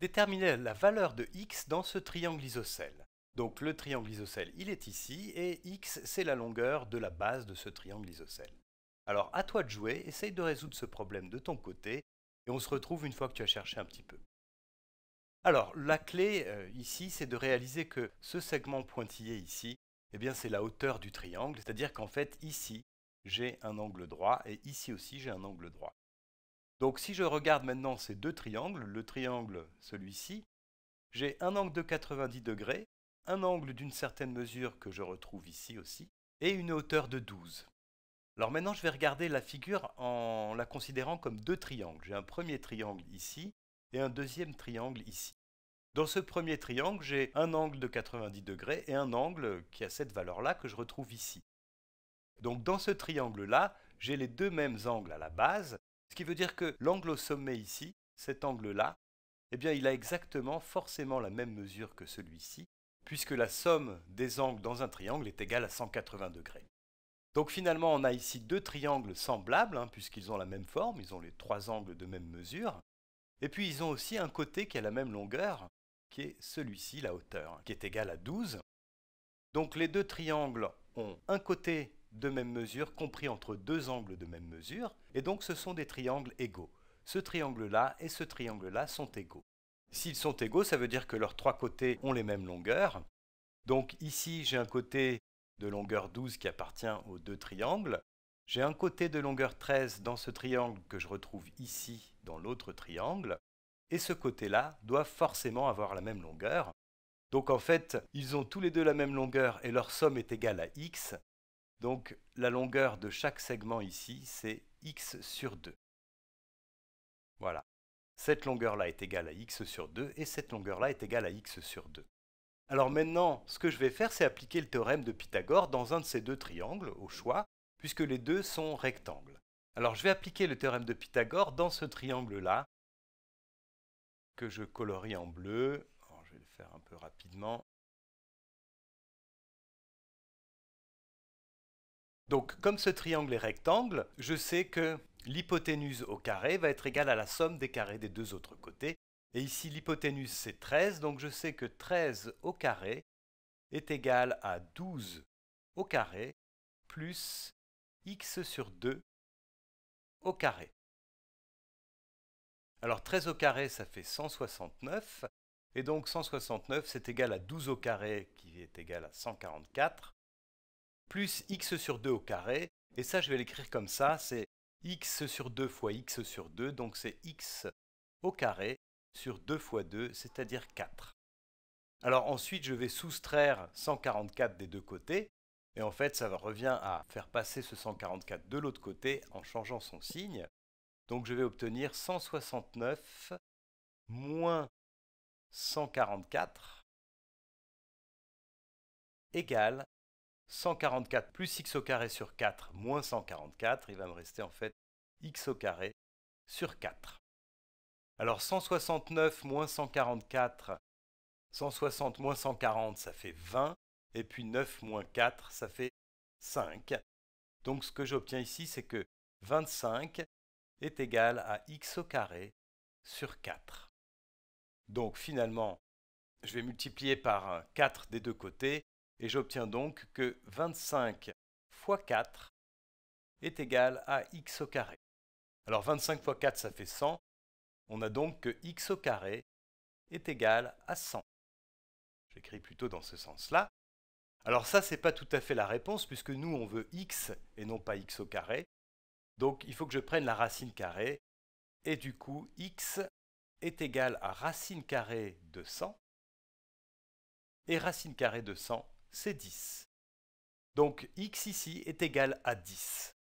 déterminer la valeur de x dans ce triangle isocèle. Donc le triangle isocèle, il est ici, et x, c'est la longueur de la base de ce triangle isocèle. Alors à toi de jouer, essaye de résoudre ce problème de ton côté, et on se retrouve une fois que tu as cherché un petit peu. Alors la clé euh, ici, c'est de réaliser que ce segment pointillé ici, eh bien c'est la hauteur du triangle, c'est-à-dire qu'en fait ici, j'ai un angle droit, et ici aussi j'ai un angle droit. Donc si je regarde maintenant ces deux triangles, le triangle, celui-ci, j'ai un angle de 90 degrés, un angle d'une certaine mesure que je retrouve ici aussi, et une hauteur de 12. Alors maintenant, je vais regarder la figure en la considérant comme deux triangles. J'ai un premier triangle ici et un deuxième triangle ici. Dans ce premier triangle, j'ai un angle de 90 degrés et un angle qui a cette valeur-là que je retrouve ici. Donc dans ce triangle-là, j'ai les deux mêmes angles à la base, ce qui veut dire que l'angle au sommet ici, cet angle-là, eh bien il a exactement forcément la même mesure que celui-ci, puisque la somme des angles dans un triangle est égale à 180 degrés. Donc finalement, on a ici deux triangles semblables, hein, puisqu'ils ont la même forme, ils ont les trois angles de même mesure, et puis ils ont aussi un côté qui a la même longueur, qui est celui-ci, la hauteur, qui est égale à 12. Donc les deux triangles ont un côté de même mesure compris entre deux angles de même mesure, et donc ce sont des triangles égaux. Ce triangle-là et ce triangle-là sont égaux. S'ils sont égaux, ça veut dire que leurs trois côtés ont les mêmes longueurs. Donc ici, j'ai un côté de longueur 12 qui appartient aux deux triangles. J'ai un côté de longueur 13 dans ce triangle que je retrouve ici dans l'autre triangle. Et ce côté-là doit forcément avoir la même longueur. Donc en fait, ils ont tous les deux la même longueur et leur somme est égale à x, donc la longueur de chaque segment ici, c'est x sur 2. Voilà. Cette longueur-là est égale à x sur 2 et cette longueur-là est égale à x sur 2. Alors maintenant, ce que je vais faire, c'est appliquer le théorème de Pythagore dans un de ces deux triangles, au choix, puisque les deux sont rectangles. Alors je vais appliquer le théorème de Pythagore dans ce triangle-là, que je colorie en bleu. je vais le faire un peu rapidement. Donc comme ce triangle est rectangle, je sais que l'hypoténuse au carré va être égale à la somme des carrés des deux autres côtés. Et ici l'hypoténuse c'est 13, donc je sais que 13 au carré est égal à 12 au carré plus x sur 2 au carré. Alors 13 au carré ça fait 169, et donc 169 c'est égal à 12 au carré qui est égal à 144, plus x sur 2 au carré. Et ça, je vais l'écrire comme ça, c'est x sur 2 fois x sur 2, donc c'est x au carré sur 2 fois 2, c'est-à-dire 4. Alors ensuite, je vais soustraire 144 des deux côtés, et en fait, ça revient à faire passer ce 144 de l'autre côté en changeant son signe. Donc je vais obtenir 169 moins 144 égale 144 plus x au carré sur 4 moins 144, il va me rester en fait x au carré sur 4. Alors 169 moins 144, 160 moins 140, ça fait 20, et puis 9 moins 4, ça fait 5. Donc ce que j'obtiens ici, c'est que 25 est égal à x au carré sur 4. Donc finalement, je vais multiplier par 4 des deux côtés, et j'obtiens donc que 25 fois 4 est égal à x au carré. Alors 25 fois 4, ça fait 100. On a donc que x au carré est égal à 100. J'écris plutôt dans ce sens-là. Alors ça, ce n'est pas tout à fait la réponse, puisque nous, on veut x et non pas x au carré. Donc il faut que je prenne la racine carrée, et du coup, x est égal à racine carrée de 100, et racine carrée de 100 c'est 10. Donc x ici est égal à 10.